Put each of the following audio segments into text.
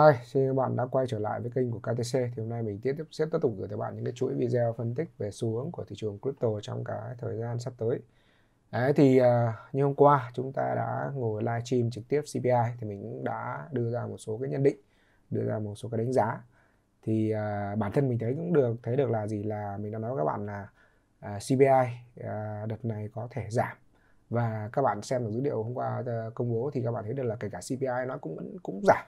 Hi, xin các bạn đã quay trở lại với kênh của KTC. Thì hôm nay mình tiếp sẽ tiếp tục gửi tới bạn những cái chuỗi video phân tích về xu hướng của thị trường crypto trong cái thời gian sắp tới. Đấy thì uh, như hôm qua chúng ta đã ngồi live stream trực tiếp CPI thì mình cũng đã đưa ra một số cái nhận định, đưa ra một số cái đánh giá. Thì uh, bản thân mình thấy cũng được thấy được là gì là mình đã nói với các bạn là uh, à, CPI uh, đợt này có thể giảm và các bạn xem được dữ liệu hôm qua công bố thì các bạn thấy được là kể cả CPI nó cũng vẫn cũng giảm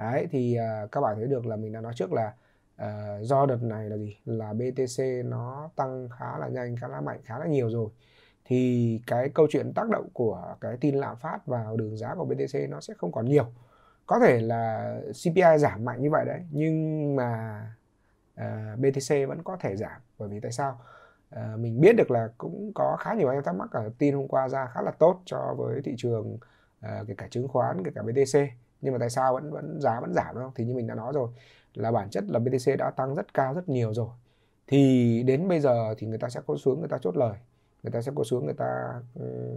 đấy thì uh, các bạn thấy được là mình đã nói trước là uh, do đợt này là gì là BTC nó tăng khá là nhanh khá là mạnh khá là nhiều rồi thì cái câu chuyện tác động của cái tin lạm phát vào đường giá của BTC nó sẽ không còn nhiều có thể là CPI giảm mạnh như vậy đấy nhưng mà uh, à, BTC vẫn có thể giảm bởi vì tại sao uh, mình biết được là cũng có khá nhiều anh em thắc mắc ở tin hôm qua ra khá là tốt cho với thị trường uh, kể cả chứng khoán kể cả BTC nhưng mà tại sao vẫn vẫn giá vẫn giảm đúng không thì như mình đã nói rồi là bản chất là BTC đã tăng rất cao rất nhiều rồi thì đến bây giờ thì người ta sẽ có xuống người ta chốt lời người ta sẽ có xuống người ta ừ,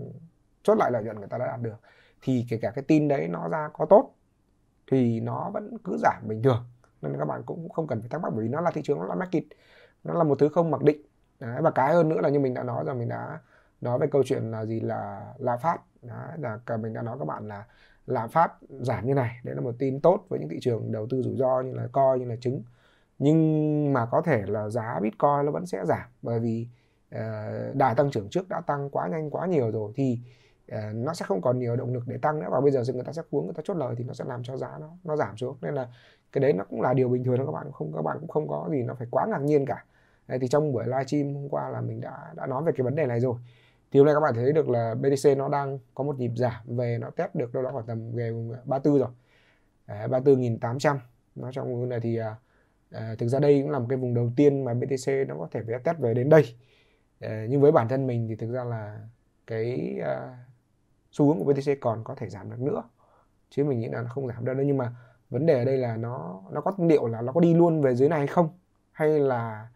chốt lại lợi nhuận người ta đã đạt được thì kể cả cái tin đấy nó ra có tốt thì nó vẫn cứ giảm bình thường nên các bạn cũng không cần phải thắc mắc bởi vì nó là thị trường nó là market nó là một thứ không mặc định đấy, và cái hơn nữa là như mình đã nói rồi mình đã nói về câu chuyện là gì là lạm phát đấy, là cả mình đã nói các bạn là lạm phát giảm như này đấy là một tin tốt với những thị trường đầu tư rủi ro như là coi như là chứng nhưng mà có thể là giá bitcoin nó vẫn sẽ giảm bởi vì uh, ờ, đà tăng trưởng trước đã tăng quá nhanh quá nhiều rồi thì uh, nó sẽ không còn nhiều động lực để tăng nữa và bây giờ người ta sẽ cuốn người ta chốt lời thì nó sẽ làm cho giá nó nó giảm xuống nên là cái đấy nó cũng là điều bình thường đó các bạn không các bạn cũng không có gì nó phải quá ngạc nhiên cả đấy, thì trong buổi livestream hôm qua là mình đã đã nói về cái vấn đề này rồi thì hôm nay các bạn thấy được là BTC nó đang có một nhịp giảm về nó test được đâu đó khoảng tầm về 34 rồi ba nghìn tám trăm nó trong này thì à, à, thực ra đây cũng là một cái vùng đầu tiên mà BTC nó có thể vẽ test về đến đây à, nhưng với bản thân mình thì thực ra là cái à, xu hướng của BTC còn có thể giảm được nữa chứ mình nghĩ là nó không giảm đâu nhưng mà vấn đề ở đây là nó nó có liệu là nó có đi luôn về dưới này hay không hay là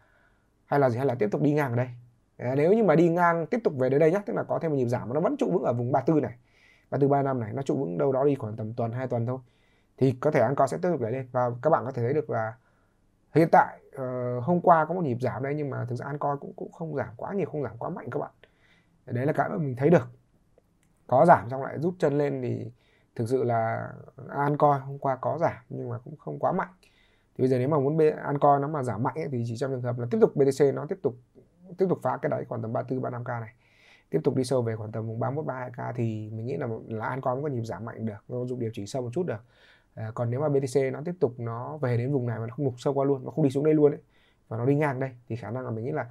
hay là gì hay là tiếp tục đi ngang ở đây Ờ, nếu như mà đi ngang tiếp tục về đến đây nhá tức là có thêm một nhịp giảm mà nó vẫn trụ vững ở vùng 34 này 34 năm này nó trụ vững đâu đó đi khoảng tầm tuần hai tuần thôi thì có thể ăn sẽ tiếp tục đẩy lên và các bạn có thể thấy được là hiện tại uh, hôm qua có một nhịp giảm đây nhưng mà thực ra ăn cũng cũng không giảm quá nhiều không giảm quá mạnh các bạn đấy là cái mà mình thấy được có giảm xong lại rút chân lên thì thực sự là ăn coi hôm qua có giảm nhưng mà cũng không quá mạnh thì bây giờ nếu mà muốn ăn coi nó mà giảm mạnh ấy, thì chỉ trong trường hợp là tiếp tục BTC nó tiếp tục tiếp tục phá cái đáy khoảng tầm 34 35k này tiếp tục đi sâu về khoảng tầm vùng 31 32k thì mình nghĩ là là an con có nhịp giảm mạnh được nó dùng điều chỉnh sâu một chút được à, còn nếu mà BTC nó tiếp tục nó về đến vùng này mà nó không mục sâu qua luôn nó không đi xuống đây luôn ấy và nó đi ngang đây thì khả năng là mình nghĩ là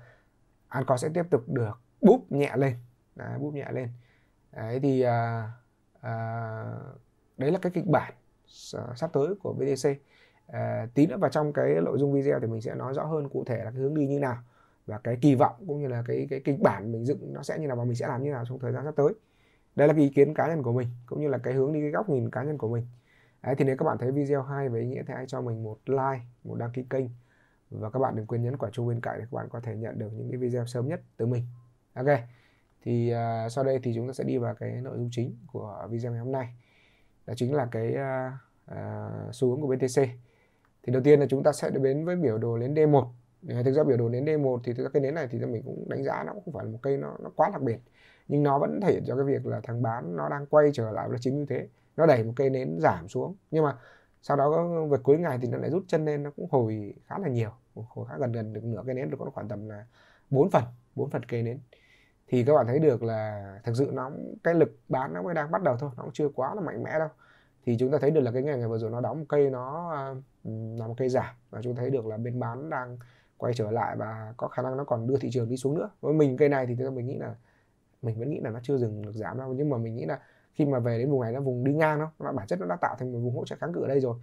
an con sẽ tiếp tục được búp nhẹ lên đấy, búp nhẹ lên đấy thì à, à, đấy là cái kịch bản sắp tới của BTC à, tí nữa vào trong cái nội dung video thì mình sẽ nói rõ hơn cụ thể là cái hướng đi như nào và cái kỳ vọng cũng như là cái cái kịch bản mình dựng nó sẽ như nào và mình sẽ làm như nào trong thời gian sắp tới đây là cái ý kiến cá nhân của mình cũng như là cái hướng đi cái góc nhìn cá nhân của mình Đấy, thì nếu các bạn thấy video hay và ý nghĩa thì hãy cho mình một like một đăng ký kênh và các bạn đừng quên nhấn quả chuông bên cạnh để các bạn có thể nhận được những cái video sớm nhất từ mình ok thì uh, sau đây thì chúng ta sẽ đi vào cái nội dung chính của video ngày hôm nay đó chính là cái uh, uh, xu hướng của BTC thì đầu tiên là chúng ta sẽ đến với biểu đồ đến D1 Ờ, thực ra biểu đồ nến D1 thì thực ra cái nến này thì mình cũng đánh giá nó cũng không phải là một cây nó, nó quá đặc biệt nhưng nó vẫn thể hiện cho cái việc là thằng bán nó đang quay trở lại là chính như thế nó đẩy một cây nến giảm xuống nhưng mà sau đó về cuối ngày thì nó lại rút chân lên nó cũng hồi khá là nhiều hồi khá gần gần được nửa cây nến được khoảng tầm là bốn phần bốn phần cây nến thì các bạn thấy được là thực sự nó cái lực bán nó mới đang bắt đầu thôi nó cũng chưa quá là mạnh mẽ đâu thì chúng ta thấy được là cái ngày ngày vừa rồi nó đóng một cây nó à, là một cây giảm và chúng ta thấy được là bên bán đang quay trở lại và có khả năng nó còn đưa thị trường đi xuống nữa với mình cây này thì thực mình nghĩ là mình vẫn nghĩ là nó chưa dừng được giảm đâu nhưng mà mình nghĩ là khi mà về đến vùng này nó vùng đi ngang đó nó bản chất nó đã tạo thành một vùng hỗ trợ kháng cự ở đây rồi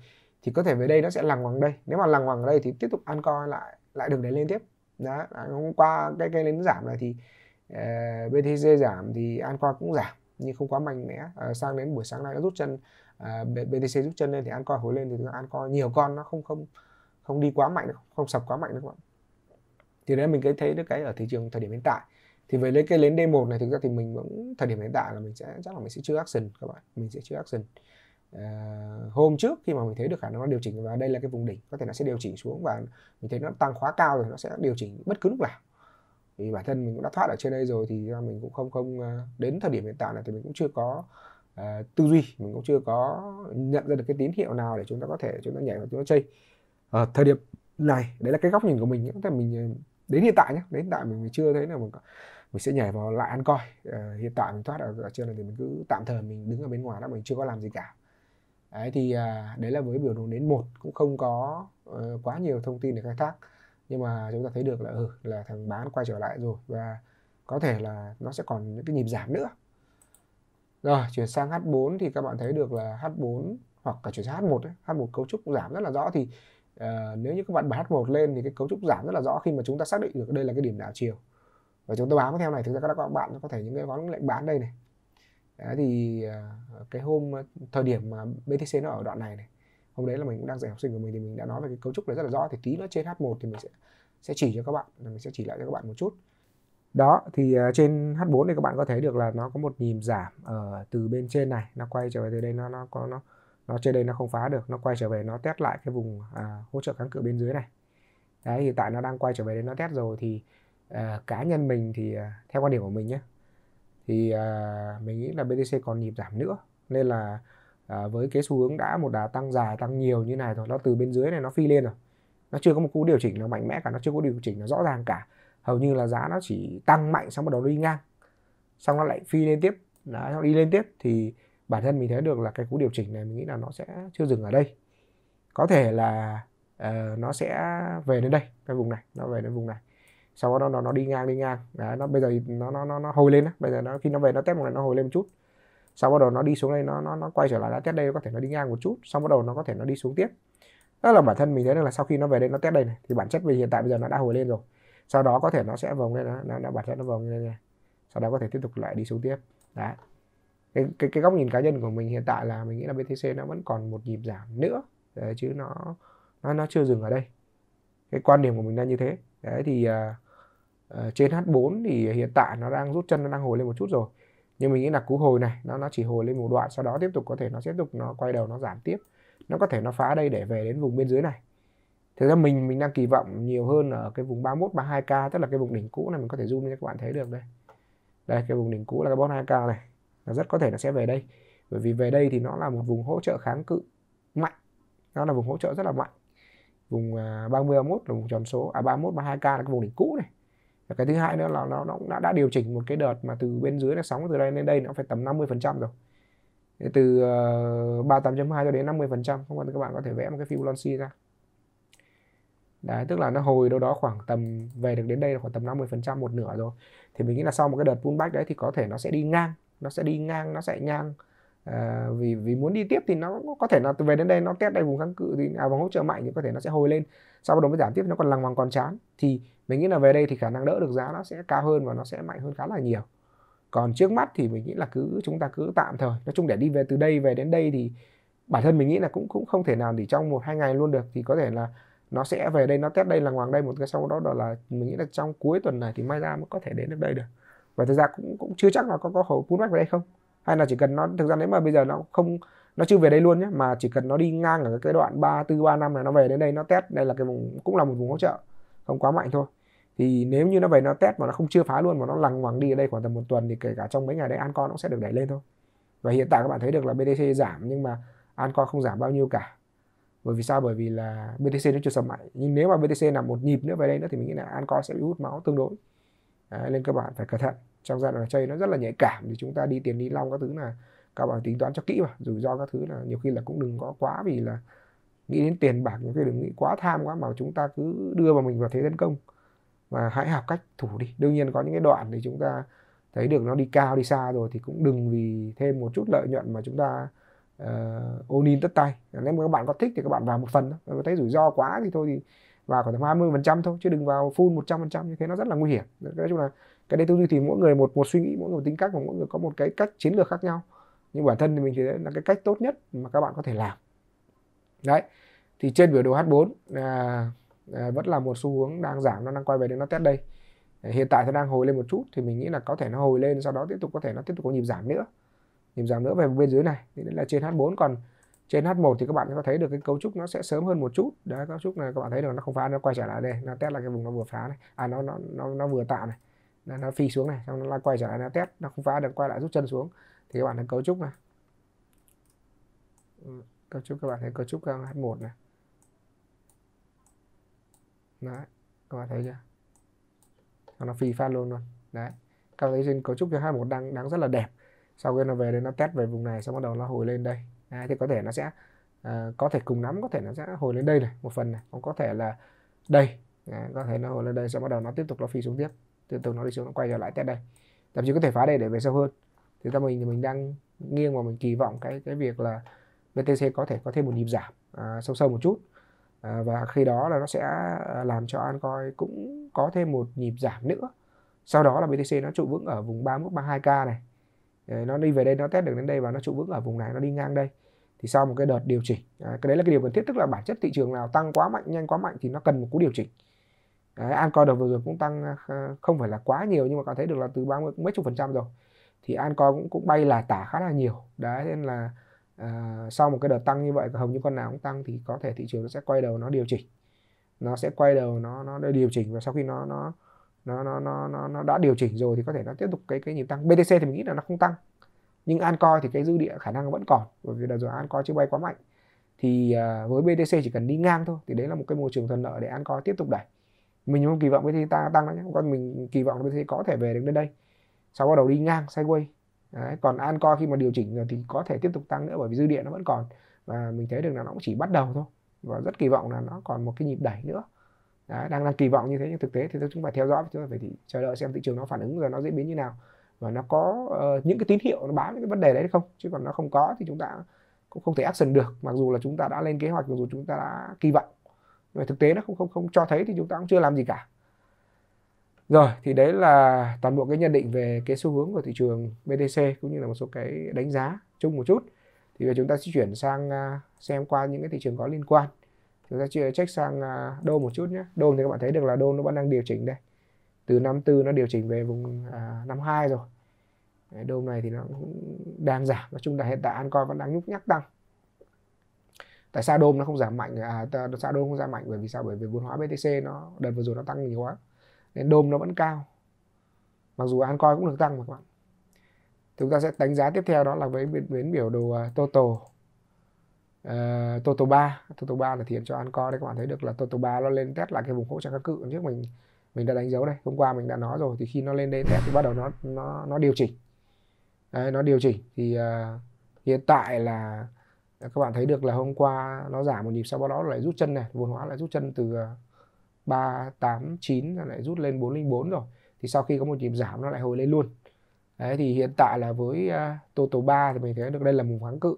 thì có thể về đây nó sẽ lằng ngoằng đây nếu mà lằng ngoằng ở đây thì tiếp tục ăn coi lại lại đường đấy lên tiếp đó hôm qua cái cây lên giảm này thì uh, ờ, BTC giảm thì Ancoa cũng giảm nhưng không quá mạnh mẽ uh, sang đến buổi sáng nay nó rút chân uh, ờ, BTC rút chân lên thì Ancoa hồi lên thì Ancoa nhiều con nó không không không đi quá mạnh không sập quá mạnh được không ạ thì đấy mình cái thấy được cái ở thị trường thời điểm hiện tại thì với lấy cái lên D1 này thực ra thì mình vẫn thời điểm hiện tại là mình sẽ chắc là mình sẽ chưa action các bạn mình sẽ chưa action uh, hôm trước khi mà mình thấy được khả năng nó điều chỉnh và đây là cái vùng đỉnh có thể nó sẽ điều chỉnh xuống và mình thấy nó tăng khóa cao rồi nó sẽ điều chỉnh bất cứ lúc nào vì bản thân mình cũng đã thoát ở trên đây rồi thì mình cũng không không à, đến thời điểm hiện tại này thì mình cũng chưa có uh, tư duy mình cũng chưa có nhận ra được cái tín hiệu nào để chúng ta có thể chúng ta nhảy vào chúng ta chơi ở ờ, thời điểm này đấy là cái góc nhìn của mình tức là mình ờ, đến hiện tại nhé đến hiện tại mình, mình chưa thấy là mình, mình sẽ nhảy vào lại ăn coi à, ờ, hiện tại mình thoát ở, ở trên này thì mình cứ tạm thời mình đứng ở bên ngoài đó mình chưa có làm gì cả đấy thì à, đấy là với biểu đồ đến một cũng không có uh, quá nhiều thông tin để khai thác nhưng mà chúng ta thấy được là ừ là thằng bán quay trở lại rồi và có thể là nó sẽ còn những cái nhịp giảm nữa rồi chuyển sang H4 thì các bạn thấy được là H4 hoặc cả chuyển sang H1 ấy, H1 cấu trúc giảm rất là rõ thì à, nếu như các bạn bật H1 lên thì cái cấu trúc giảm rất là rõ khi mà chúng ta xác định được đây là cái điểm đảo chiều và chúng ta bám theo này thực ra các bạn có thể những cái gói lệnh bán đây này Đấy, thì ờ, cái hôm ờ, thời điểm mà BTC nó ở đoạn này này hôm đấy là mình cũng đang dạy học sinh của mình thì mình đã nói về cái cấu trúc này rất là rõ thì tí nữa trên H1 thì mình sẽ sẽ chỉ cho các bạn là mình sẽ chỉ lại cho các bạn một chút đó thì trên H4 thì các bạn có thấy được là nó có một nhịp giảm ở từ bên trên này nó quay trở về từ đây nó nó có nó, nó nó trên đây nó không phá được nó quay trở về nó test lại cái vùng à, hỗ trợ kháng cự bên dưới này đấy hiện tại nó đang quay trở về đến nó test rồi thì à, cá nhân mình thì à, theo quan điểm của mình nhé thì à, mình nghĩ là BTC còn nhịp giảm nữa nên là à, với cái xu hướng đã một đà tăng dài tăng nhiều như này rồi nó từ bên dưới này nó phi lên rồi nó chưa có một cú điều chỉnh nào mạnh mẽ cả nó chưa có điều chỉnh nào rõ ràng cả hầu như là giá nó chỉ tăng mạnh xong bắt đầu đi ngang xong nó lại phi lên tiếp đó, nó đi lên tiếp thì bản thân mình thấy được là cái cú điều chỉnh này mình nghĩ là nó sẽ chưa dừng ở đây có thể là uh, nó sẽ về đến đây cái vùng này nó về đến vùng này sau đó nó, nó đi ngang đi ngang Đấy, nó bây giờ nó nó nó, nó hồi lên đó. bây giờ nó khi nó về nó test một lần nó hồi lên một chút sau bắt đầu nó đi xuống đây nó nó nó quay trở lại nó test đây có thể nó đi ngang một chút sau bắt đầu nó có thể nó đi xuống tiếp tức là bản thân mình thấy được là sau khi nó về đây nó test đây này thì bản chất về hiện tại bây giờ nó đã hồi lên rồi sau đó có thể nó sẽ vòng lên nó, nó, nó bản chất nó vòng lên này sau đó có thể tiếp tục lại đi xuống tiếp đấy cái, cái cái góc nhìn cá nhân của mình hiện tại là mình nghĩ là BTC nó vẫn còn một nhịp giảm nữa đấy, chứ nó nó nó chưa dừng ở đây cái quan điểm của mình là như thế đấy thì uh, trên H4 thì hiện tại nó đang rút chân nó đang hồi lên một chút rồi nhưng mình nghĩ là cú hồi này nó nó chỉ hồi lên một đoạn sau đó tiếp tục có thể nó tiếp tục nó quay đầu nó giảm tiếp nó có thể nó phá đây để về đến vùng bên dưới này thực ra mình mình đang kỳ vọng nhiều hơn ở cái vùng 31 32k tức là cái vùng đỉnh cũ này mình có thể zoom cho các bạn thấy được đây đây cái vùng đỉnh cũ là cái boss 2k này và rất có thể nó sẽ về đây bởi vì về đây thì nó là một vùng hỗ trợ kháng cự mạnh nó là vùng hỗ trợ rất là mạnh vùng 30 à, 31 là vùng tròn số à 31 32 k là cái vùng đỉnh cũ này và cái thứ hai nữa là nó nó cũng đã, đã điều chỉnh một cái đợt mà từ bên dưới nó sóng từ đây lên đây nó phải tầm 50 phần trăm rồi từ uh, ờ, 38.2 cho đến 50 phần trăm không còn các bạn có thể vẽ một cái Fibonacci ra đấy tức là nó hồi đâu đó khoảng tầm về được đến đây là khoảng tầm 50 phần trăm một nửa rồi thì mình nghĩ là sau một cái đợt pullback đấy thì có thể nó sẽ đi ngang nó sẽ đi ngang nó sẽ ngang à, vì vì muốn đi tiếp thì nó có thể là từ về đến đây nó test đây vùng kháng cự thì à, vòng hỗ trợ mạnh thì có thể nó sẽ hồi lên sau đó mới giảm tiếp nó còn lằng hoàng còn chán thì mình nghĩ là về đây thì khả năng đỡ được giá nó sẽ cao hơn và nó sẽ mạnh hơn khá là nhiều còn trước mắt thì mình nghĩ là cứ chúng ta cứ tạm thời nói chung để đi về từ đây về đến đây thì bản thân mình nghĩ là cũng cũng không thể nào thì trong một hai ngày luôn được thì có thể là nó sẽ về đây nó test đây là hoàng đây một cái sau đó đó là mình nghĩ là trong cuối tuần này thì mai ra mới có thể đến được đây được và thực ra cũng cũng chưa chắc là có có hổ pullback về đây không hay là chỉ cần nó thực ra nếu mà bây giờ nó không nó chưa về đây luôn nhé mà chỉ cần nó đi ngang ở cái đoạn ba tư ba năm này nó về đến đây nó test đây là cái vùng cũng là một vùng hỗ trợ không quá mạnh thôi thì nếu như nó về nó test mà nó không chưa phá luôn mà nó lằng ngoằng đi ở đây khoảng tầm một tuần thì kể cả trong mấy ngày đấy an Ancon cũng sẽ được đẩy lên thôi và hiện tại các bạn thấy được là BTC giảm nhưng mà an Ancon không giảm bao nhiêu cả bởi vì sao bởi vì là BTC nó chưa sầm mạnh nhưng nếu mà BTC là một nhịp nữa về đây nữa thì mình nghĩ là an Ancon sẽ bị hút máu tương đối Đấy, nên các bạn phải cẩn thận trong giai đoạn chơi nó rất là nhạy cảm thì chúng ta đi tiền đi long các thứ là các bạn tính toán cho kỹ mà. rủi ro các thứ là nhiều khi là cũng đừng có quá vì là nghĩ đến tiền bạc nhiều khi đừng nghĩ quá tham quá mà chúng ta cứ đưa vào mình vào thế tấn công và hãy học cách thủ đi đương nhiên có những cái đoạn thì chúng ta thấy được nó đi cao đi xa rồi thì cũng đừng vì thêm một chút lợi nhuận mà chúng ta uh, in tất tay nếu mà các bạn có thích thì các bạn vào một phần thôi thấy rủi ro quá thì thôi thì vào khoảng tầm 20% thôi chứ đừng vào full 100% phần trăm như thế nó rất là nguy hiểm nói chung là cái đấy tư duy thì mỗi người một một suy nghĩ mỗi người một tính cách và mỗi người có một cái cách chiến lược khác nhau nhưng bản thân thì mình thì là cái cách tốt nhất mà các bạn có thể làm đấy thì trên biểu đồ H4 à, à, vẫn là một xu hướng đang giảm nó đang quay về đến nó test đây à, hiện tại thì đang hồi lên một chút thì mình nghĩ là có thể nó hồi lên sau đó tiếp tục có thể nó tiếp tục có nhịp giảm nữa nhịp giảm nữa về bên dưới này thì đấy là trên H4 còn trên H1 thì các bạn có thấy được cái cấu trúc nó sẽ sớm hơn một chút đấy cấu trúc này các bạn thấy được nó không phá nó quay trở lại đây nó test lại cái vùng nó vừa phá này à nó nó nó, nó vừa tạo này nó, nó phi xuống này xong nó lại quay trở lại nó test nó không phá được quay lại rút chân xuống thì các bạn thấy cấu trúc này ừ, cấu trúc các bạn thấy cấu trúc ờ, H1 này đấy các bạn thấy chưa xong nó phi phát luôn luôn đấy các bạn thấy trên cấu trúc cho H1 đang đang rất là đẹp sau khi nó về đây nó test về vùng này xong bắt đầu nó hồi lên đây à, thì có thể nó sẽ à, có thể cùng nắm có thể nó sẽ hồi lên đây này một phần này cũng có thể là đây à, có thể nó hồi lên đây sẽ bắt đầu nó tiếp tục nó phi xuống tiếp tiếp tục nó đi xuống nó quay trở lại test đây thậm chí có thể phá đây để về sâu hơn thì ta mình thì mình đang nghiêng và mình kỳ vọng cái cái việc là BTC có thể có thêm một nhịp giảm à, sâu sâu một chút à, và khi đó là nó sẽ à, làm cho Ancoin cũng có thêm một nhịp giảm nữa sau đó là BTC nó trụ vững ở vùng ba 31 32k này nó đi về đây nó test được đến đây và nó trụ vững ở vùng này nó đi ngang đây thì sau một cái đợt điều chỉnh đấy, à, cái đấy là cái điều cần thiết tức là bản chất thị trường nào tăng quá mạnh nhanh quá mạnh thì nó cần một cú điều chỉnh đấy, Ancor đợt vừa rồi cũng tăng à, không phải là quá nhiều nhưng mà có thấy được là từ ba mươi mấy chục phần trăm rồi thì Ancor cũng cũng bay là tả khá là nhiều đấy nên là à, sau một cái đợt tăng như vậy hầu như con nào cũng tăng thì có thể thị trường nó sẽ quay đầu nó điều chỉnh nó sẽ quay đầu nó nó điều chỉnh và sau khi nó nó nó nó nó nó, nó đã điều chỉnh rồi thì có thể nó tiếp tục cái cái nhịp tăng BTC thì mình nghĩ là nó không tăng nhưng Ancoin thì cái dư địa khả năng vẫn còn bởi vì đợt rồi Ancoin chưa bay quá mạnh thì à, với BTC chỉ cần đi ngang thôi thì đấy là một cái môi trường thuận lợi để Ancoin tiếp tục đẩy mình không kỳ vọng BTC ta tăng lắm còn mình kỳ vọng BTC có thể về đến đây sau bắt đầu đi ngang sideways đấy. còn Ancoin khi mà điều chỉnh rồi thì có thể tiếp tục tăng nữa bởi vì dư địa nó vẫn còn và mình thấy được là nó cũng chỉ bắt đầu thôi và rất kỳ vọng là nó còn một cái nhịp đẩy nữa đấy, đang đang kỳ vọng như thế nhưng thực tế thì chúng ta phải theo dõi chúng ta phải thì chờ đợi xem thị trường nó phản ứng rồi nó diễn biến như nào và nó có uh, những cái tín hiệu nó báo những cái vấn đề đấy không chứ còn nó không có thì chúng ta cũng không thể action được mặc dù là chúng ta đã lên kế hoạch mặc dù chúng ta đã kỳ vọng mà thực tế nó không không không cho thấy thì chúng ta cũng chưa làm gì cả rồi thì đấy là toàn bộ cái nhận định về cái xu hướng của thị trường BTC cũng như là một số cái đánh giá chung một chút thì bây giờ chúng ta sẽ chuyển sang à, xem qua những cái thị trường có liên quan chúng ta chưa check sang đô à, một chút nhé đô thì các bạn thấy được là đô nó vẫn đang điều chỉnh đây từ năm tư nó điều chỉnh về vùng à, hai rồi Đấy, đôm này thì nó cũng đang giảm nói chung là hiện tại an Ancoin vẫn đang nhúc nhắc tăng tại sao đôm nó không giảm mạnh à, sao đôm không giảm mạnh bởi vì sao bởi vì vốn hóa BTC nó đợt vừa rồi nó tăng nhiều quá nên đôm nó vẫn cao mặc dù an Ancoin cũng được tăng mà các bạn chúng ta sẽ đánh giá tiếp theo đó là với biến biểu đồ total uh, total 3 total 3 là thiền cho Ancoin đấy các bạn thấy được là total 3 nó lên test lại cái vùng hỗ trợ các cự trước mình mình đã đánh dấu đây hôm qua mình đã nói rồi thì khi nó lên đến test thì bắt đầu nó nó nó điều chỉnh đấy, nó điều chỉnh thì uh, hiện tại là à, các bạn thấy được là hôm qua nó giảm một nhịp sau đó lại rút chân này vốn hóa lại rút chân từ à, ba tám chín lại rút lên bốn bốn rồi thì sau khi có một nhịp giảm nó lại hồi lên luôn đấy thì hiện tại là với uh, total 3 thì mình thấy được đây là vùng kháng cự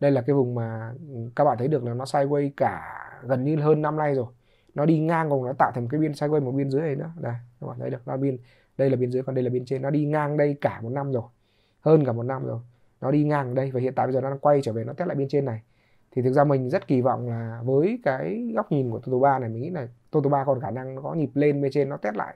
đây là cái vùng mà ừ, các bạn thấy được là nó sideways cả gần như hơn năm nay rồi nó đi ngang cùng nó tạo thành một cái biên sideways một biên dưới này nữa này các bạn thấy được nó biên đây là biên dưới còn đây là biên trên nó đi ngang đây cả một năm rồi hơn cả một năm rồi nó đi ngang đây và hiện tại bây giờ nó đang quay trở về nó test lại biên trên này thì thực ra mình rất kỳ vọng là với cái góc nhìn của Toto 3 này mình nghĩ là Toto 3 còn khả năng nó có nhịp lên bên trên nó test lại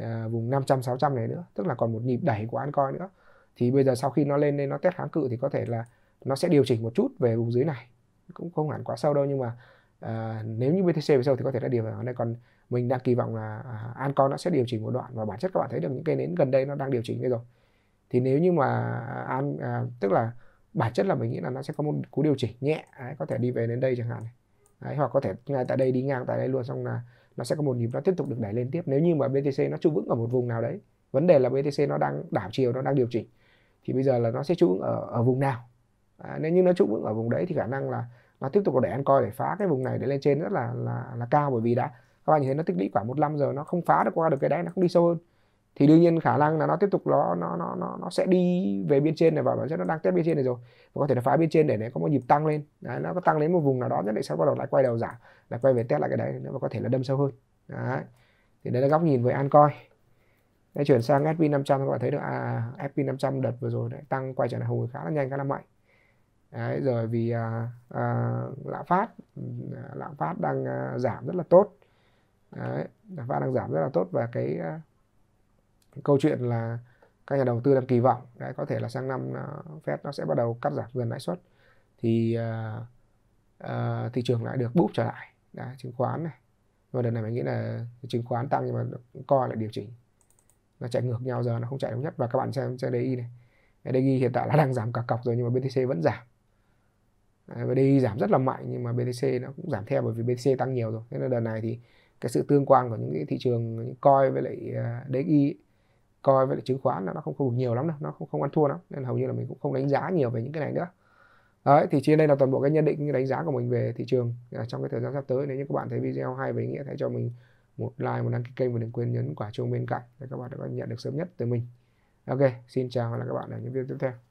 à, vùng 500 600 này nữa, tức là còn một nhịp đẩy của Ancoin nữa. Thì bây giờ sau khi nó lên lên nó test kháng cự thì có thể là nó sẽ điều chỉnh một chút về vùng dưới này. Cũng không hẳn quá sâu đâu nhưng mà à, nếu như BTC về sau thì có thể đã điều vào đây còn mình đang kỳ vọng là à, Ancon nó sẽ điều chỉnh một đoạn và bản chất các bạn thấy được những cây nến gần đây nó đang điều chỉnh đây rồi thì nếu như mà an à, tức là bản chất là mình nghĩ là nó sẽ có một cú điều chỉnh nhẹ đấy, có thể đi về đến đây chẳng hạn Đấy, hoặc có thể ngay tại đây đi ngang tại đây luôn xong là nó sẽ có một nhịp nó tiếp tục được đẩy lên tiếp nếu như mà BTC nó trụ vững ở một vùng nào đấy vấn đề là BTC nó đang đảo chiều nó đang điều chỉnh thì bây giờ là nó sẽ trụ vững ở, ở vùng nào à, nếu như nó trụ vững ở vùng đấy thì khả năng là nó tiếp tục có để ăn coi để phá cái vùng này để lên trên rất là là, là cao bởi vì đã các bạn nhìn thấy nó tích lũy khoảng một năm giờ nó không phá được qua được cái đáy nó không đi sâu hơn thì đương nhiên khả năng là nó tiếp tục nó nó nó nó, nó sẽ đi về bên trên này và bản chất nó đang test bên trên này rồi và có thể là phá bên trên để nó có một nhịp tăng lên đấy, nó có tăng lên một vùng nào đó nhất định sẽ bắt đầu lại quay đầu giảm lại quay về test lại cái đáy nữa và có thể là đâm sâu hơn đấy thì đấy là góc nhìn với Ancoin để chuyển sang SP500 các bạn thấy được à, SP500 đợt vừa rồi đấy, tăng quay trở lại hồi khá là nhanh khá là mạnh Đấy, rồi vì à, à, lạm phát lạm phát đang à, giảm rất là tốt Đấy, lạm phát đang giảm rất là tốt và cái à, câu chuyện là các nhà đầu tư đang kỳ vọng đấy có thể là sang năm uh, Fed nó sẽ bắt đầu cắt giảm dần lãi suất thì uh, uh, thị trường lại được bút trở lại đấy, chứng khoán này và đợt này mình nghĩ là chứng khoán tăng nhưng mà co lại điều chỉnh nó chạy ngược nhau giờ nó không chạy đúng nhất và các bạn xem trên DI này đây ghi hiện tại là đang giảm cả cọc rồi nhưng mà BTC vẫn giảm À, Đi giảm rất là mạnh nhưng mà BTC nó cũng giảm theo bởi vì BTC tăng nhiều rồi nên là đợt này thì cái sự tương quan của những cái thị trường coi với lại à, DXY coi với lại chứng khoán là nó không không được nhiều lắm đâu nó không không ăn thua lắm nên hầu như là mình cũng không đánh giá nhiều về những cái này nữa đấy thì trên đây là toàn bộ cái nhận định cái đánh giá của mình về thị trường à, trong cái thời gian sắp tới nếu như các bạn thấy video hay và ý nghĩa hãy cho mình một like một đăng ký kênh và đừng quên nhấn quả chuông bên cạnh để các bạn có nhận được sớm nhất từ mình ok xin chào và hẹn gặp các bạn ở những video tiếp theo